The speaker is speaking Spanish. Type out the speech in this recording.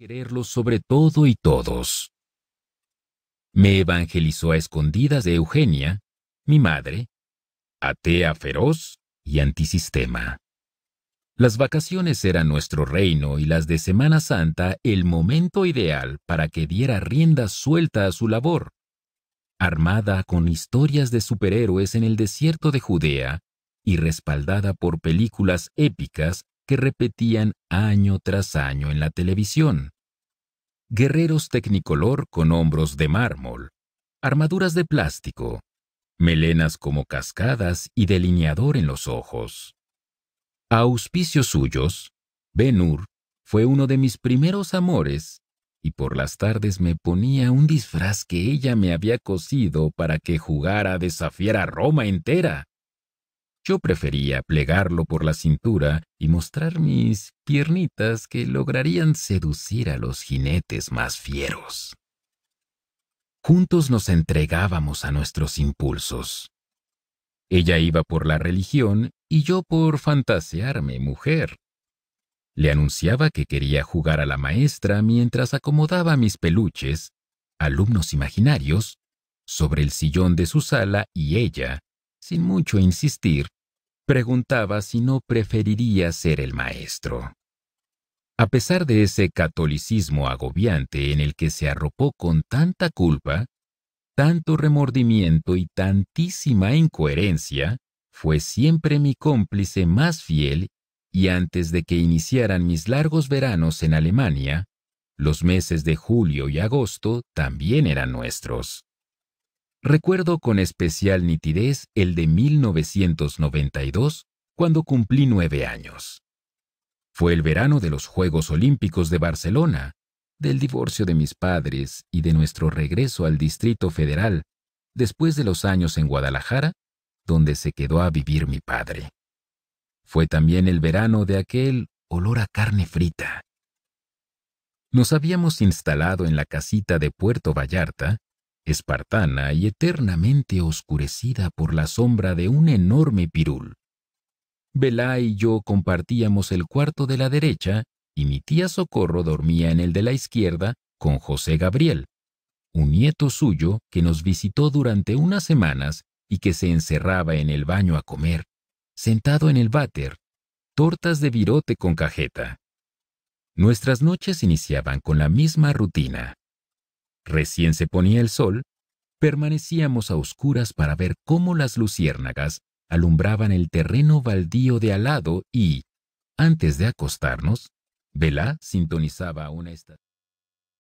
quererlo sobre todo y todos. Me evangelizó a escondidas de Eugenia, mi madre, atea feroz y antisistema. Las vacaciones eran nuestro reino y las de Semana Santa el momento ideal para que diera rienda suelta a su labor. Armada con historias de superhéroes en el desierto de Judea y respaldada por películas épicas que repetían año tras año en la televisión. Guerreros tecnicolor con hombros de mármol, armaduras de plástico, melenas como cascadas y delineador en los ojos. A auspicios suyos, Venur fue uno de mis primeros amores y por las tardes me ponía un disfraz que ella me había cosido para que jugara a desafiar a Roma entera. Yo prefería plegarlo por la cintura y mostrar mis piernitas que lograrían seducir a los jinetes más fieros. Juntos nos entregábamos a nuestros impulsos. Ella iba por la religión y yo por fantasearme mujer. Le anunciaba que quería jugar a la maestra mientras acomodaba mis peluches, alumnos imaginarios, sobre el sillón de su sala y ella, sin mucho insistir, preguntaba si no preferiría ser el maestro. A pesar de ese catolicismo agobiante en el que se arropó con tanta culpa, tanto remordimiento y tantísima incoherencia, fue siempre mi cómplice más fiel y antes de que iniciaran mis largos veranos en Alemania, los meses de julio y agosto también eran nuestros. Recuerdo con especial nitidez el de 1992, cuando cumplí nueve años. Fue el verano de los Juegos Olímpicos de Barcelona, del divorcio de mis padres y de nuestro regreso al Distrito Federal, después de los años en Guadalajara, donde se quedó a vivir mi padre. Fue también el verano de aquel olor a carne frita. Nos habíamos instalado en la casita de Puerto Vallarta, espartana y eternamente oscurecida por la sombra de un enorme pirul. Belá y yo compartíamos el cuarto de la derecha y mi tía Socorro dormía en el de la izquierda con José Gabriel, un nieto suyo que nos visitó durante unas semanas y que se encerraba en el baño a comer, sentado en el váter, tortas de virote con cajeta. Nuestras noches iniciaban con la misma rutina. Recién se ponía el sol, permanecíamos a oscuras para ver cómo las luciérnagas alumbraban el terreno baldío de al lado y, antes de acostarnos, Vela sintonizaba una estación.